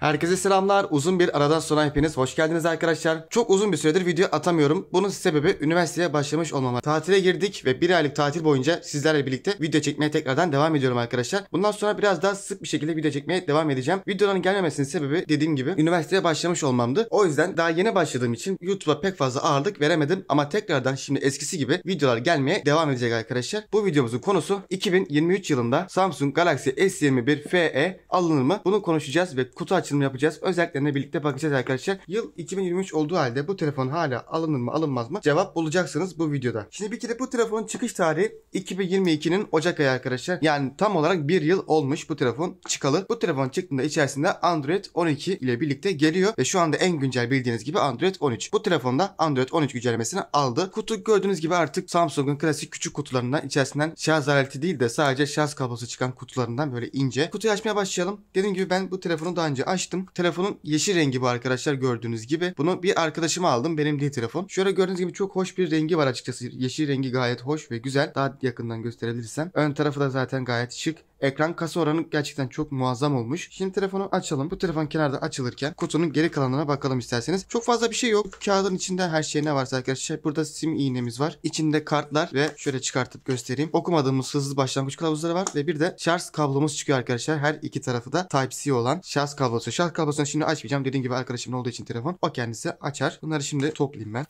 Herkese selamlar. Uzun bir aradan sonra hepiniz hoş geldiniz arkadaşlar. Çok uzun bir süredir video atamıyorum. Bunun sebebi üniversiteye başlamış olmama. Tatile girdik ve bir aylık tatil boyunca sizlerle birlikte video çekmeye tekrardan devam ediyorum arkadaşlar. Bundan sonra biraz daha sık bir şekilde video çekmeye devam edeceğim. Videoların gelmemesinin sebebi dediğim gibi üniversiteye başlamış olmamdı. O yüzden daha yeni başladığım için YouTube'a pek fazla ağırlık veremedim ama tekrardan şimdi eskisi gibi videolar gelmeye devam edecek arkadaşlar. Bu videomuzun konusu 2023 yılında Samsung Galaxy S21 FE alınır mı? Bunu konuşacağız ve kutu aç açılım yapacağız. Özelliklerine birlikte bakacağız arkadaşlar. Yıl 2023 olduğu halde bu telefon hala alınır mı alınmaz mı? Cevap bulacaksınız bu videoda. Şimdi bir kere bu telefonun çıkış tarihi 2022'nin Ocak ayı arkadaşlar. Yani tam olarak bir yıl olmuş bu telefon çıkalı. Bu telefon çıktığında içerisinde Android 12 ile birlikte geliyor ve şu anda en güncel bildiğiniz gibi Android 13. Bu telefonda Android 13 güncellemesini aldı. Kutu gördüğünüz gibi artık Samsung'un klasik küçük kutularından içerisinden şarj aleti değil de sadece şarj kablosu çıkan kutularından böyle ince. Kutuyu açmaya başlayalım. Dediğim gibi ben bu telefonu daha önce açtım açtım. Telefonun yeşil rengi bu arkadaşlar gördüğünüz gibi. Bunu bir arkadaşıma aldım. Benim değil telefon. Şöyle gördüğünüz gibi çok hoş bir rengi var açıkçası. Yeşil rengi gayet hoş ve güzel. Daha yakından gösterebilirsem. Ön tarafı da zaten gayet şık. Ekran kasa oranı gerçekten çok muazzam olmuş. Şimdi telefonu açalım. Bu telefon kenarda açılırken kutunun geri kalanına bakalım isterseniz. Çok fazla bir şey yok. Kağıdın içinde her şey ne varsa arkadaşlar. Şey, burada sim iğnemiz var. İçinde kartlar ve şöyle çıkartıp göstereyim. Okumadığımız hızlı başlangıç kılavuzları var ve bir de şarj kablomuz çıkıyor arkadaşlar. Her iki tarafı da Type-C olan şarj kablosu. Şarj kablosunu şimdi açmayacağım. Dediğim gibi arkadaşımın olduğu için telefon. O kendisi açar. Bunları şimdi toplayayım ben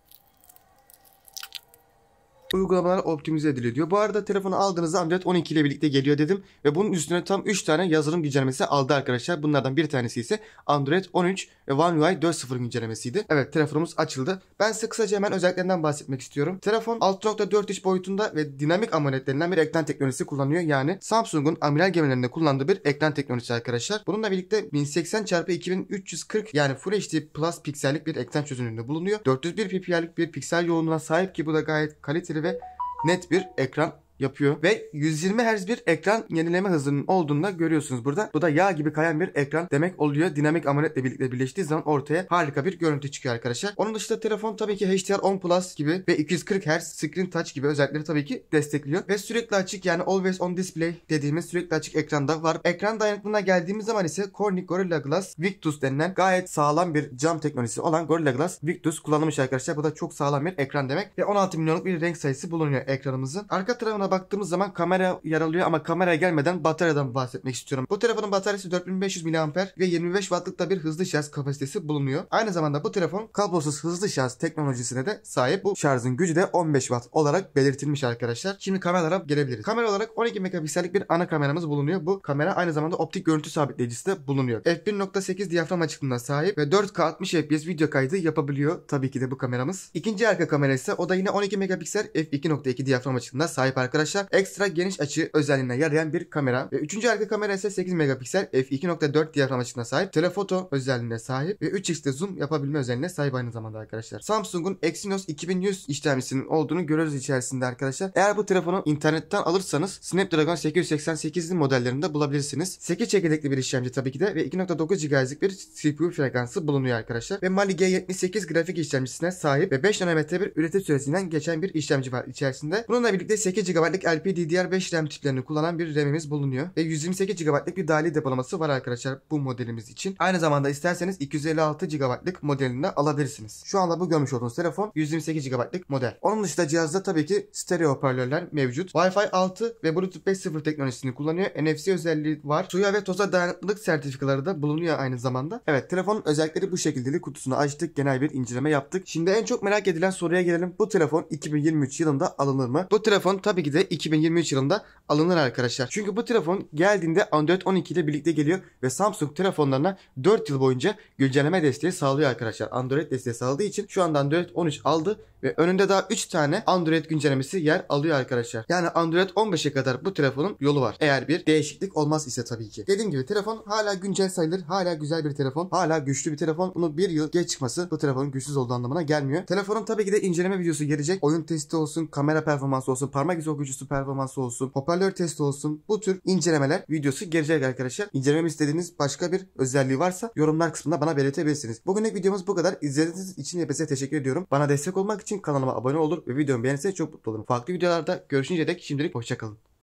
uygulamalar optimize ediliyor diyor. Bu arada telefonu aldığınızda Android 12 ile birlikte geliyor dedim. Ve bunun üstüne tam 3 tane yazılım güncellemesi aldı arkadaşlar. Bunlardan bir tanesi ise Android 13 ve One UI 4.0 güncellemesiydi. Evet telefonumuz açıldı. Ben size kısaca hemen özelliklerinden bahsetmek istiyorum. Telefon 6.4 inç boyutunda ve dinamik AMOLED bir ekran teknolojisi kullanıyor. Yani Samsung'un amiral gemilerinde kullandığı bir ekran teknolojisi arkadaşlar. Bununla birlikte 1080x2340 yani Full HD Plus piksellik bir ekran çözünürlüğünde bulunuyor. 401 ppi'lik bir piksel yoğunluğuna sahip ki bu da gayet kaliteli ve net bir ekran yapıyor ve 120 Hz bir ekran yenileme hızının olduğunu da görüyorsunuz burada. Bu da yağ gibi kayan bir ekran demek oluyor. Dinamik amoled birlikte birleştiği zaman ortaya harika bir görüntü çıkıyor arkadaşlar. Onun dışında telefon tabii ki HDR10 Plus gibi ve 240 Hz Screen Touch gibi özellikleri tabii ki destekliyor. Ve sürekli açık yani Always On Display dediğimiz sürekli açık ekranda var. Ekran dayanıklılığına geldiğimiz zaman ise Corning Gorilla Glass Victus denilen gayet sağlam bir cam teknolojisi olan Gorilla Glass Victus kullanılmış arkadaşlar. Bu da çok sağlam bir ekran demek ve 16 milyonluk bir renk sayısı bulunuyor ekranımızın. Arka tarafına baktığımız zaman kamera yer alıyor ama kameraya gelmeden bataryadan bahsetmek istiyorum. Bu telefonun bataryası 4500 mAh ve 25 wattlıkta bir hızlı şarj kapasitesi bulunuyor. Aynı zamanda bu telefon kablosuz hızlı şarj teknolojisine de sahip. Bu şarjın gücü de 15 watt olarak belirtilmiş arkadaşlar. Şimdi kameralara gelebiliriz. Kamera olarak 12 megapiksellik bir ana kameramız bulunuyor. Bu kamera aynı zamanda optik görüntü sabitleyicisi de bulunuyor. f1.8 diyafram açıklığına sahip ve 4K 60 FPS video kaydı yapabiliyor tabii ki de bu kameramız. İkinci arka kamera ise o da yine 12 megapiksel f2.2 diyafram açıklığına sahip arkadaşlar arkadaşlar ekstra geniş açı özelliğine yarayan bir kamera. Ve üçüncü arka kamera ise 8 megapiksel f2.4 diyafram açısına sahip. Telefoto özelliğine sahip ve 3x'te zoom yapabilme özelliğine sahip aynı zamanda arkadaşlar. Samsung'un Exynos 2100 işlemcisinin olduğunu görürüz içerisinde arkadaşlar. Eğer bu telefonu internetten alırsanız Snapdragon 888'li modellerinde bulabilirsiniz. 8 çekirdekli bir işlemci tabii ki de ve 2.9 GHz'lik bir CPU frekansı bulunuyor arkadaşlar. Ve Mali G78 grafik işlemcisine sahip ve 5 nanometre bir üretim süresinden geçen bir işlemci var içerisinde. Bununla birlikte 8 GB GB'lık LPDDR5 RAM tiplerini kullanan bir RAM'imiz bulunuyor. Ve 128 GB'lık bir dahili depolaması var arkadaşlar bu modelimiz için. Aynı zamanda isterseniz 256 GB'lık modelini de alabilirsiniz. Şu anda bu görmüş olduğunuz telefon 128 GB'lık model. Onun dışında cihazda tabii ki stereo hoparlörler mevcut. Wi-Fi 6 ve Bluetooth 5.0 teknolojisini kullanıyor. NFC özelliği var. Suya ve toza dayanıklılık sertifikaları da bulunuyor aynı zamanda. Evet telefonun özellikleri bu şekilde kutusunu açtık. Genel bir inceleme yaptık. Şimdi en çok merak edilen soruya gelelim. Bu telefon 2023 yılında alınır mı? Bu telefon tabii ki de 2023 yılında alınır arkadaşlar. Çünkü bu telefon geldiğinde Android 12 ile birlikte geliyor ve Samsung telefonlarına 4 yıl boyunca güncelleme desteği sağlıyor arkadaşlar. Android desteği sağladığı için şu anda Android 13 aldı ve önünde daha 3 tane Android güncellemesi yer alıyor arkadaşlar. Yani Android 15'e kadar bu telefonun yolu var. Eğer bir değişiklik olmaz ise tabii ki. Dediğim gibi telefon hala güncel sayılır. Hala güzel bir telefon. Hala güçlü bir telefon. Bunu bir yıl geç çıkması bu telefonun güçsüz olduğu anlamına gelmiyor. Telefonun tabii ki de inceleme videosu gelecek. Oyun testi olsun, kamera performansı olsun, parmak izi gücüsü performansı olsun, hoparlör testi olsun bu tür incelemeler videosu gelecek arkadaşlar. İncelemem istediğiniz başka bir özelliği varsa yorumlar kısmında bana belirtebilirsiniz. Bugünlük videomuz bu kadar. İzlediğiniz için hepinize teşekkür ediyorum. Bana destek olmak için kanalıma abone olur ve videomu beğenirseniz çok mutlu olurum. Farklı videolarda görüşünceye dek şimdilik hoşçakalın.